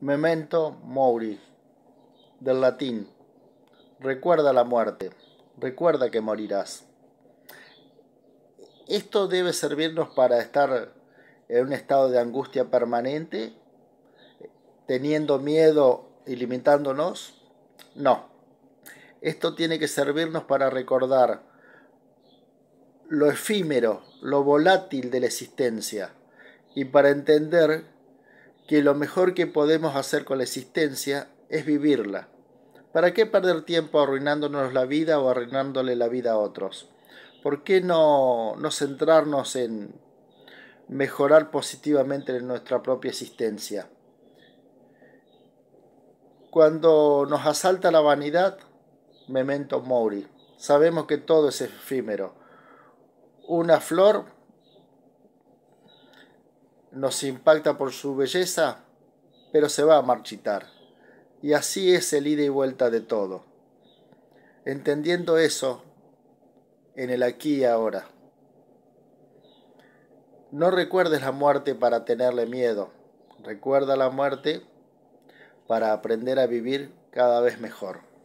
Memento mori, del latín, recuerda la muerte, recuerda que morirás. Esto debe servirnos para estar en un estado de angustia permanente, teniendo miedo y limitándonos. No, esto tiene que servirnos para recordar lo efímero, lo volátil de la existencia y para entender que lo mejor que podemos hacer con la existencia es vivirla. ¿Para qué perder tiempo arruinándonos la vida o arruinándole la vida a otros? ¿Por qué no, centrarnos en mejorar positivamente nuestra propia existencia? Cuando nos asalta la vanidad, memento mori. Sabemos que todo es efímero. Una flor nos impacta por su belleza, pero se va a marchitar. Y así es el ida y vuelta de todo. Entendiendo eso, en el aquí y ahora. No recuerdes la muerte para tenerle miedo. Recuerda la muerte para aprender a vivir cada vez mejor.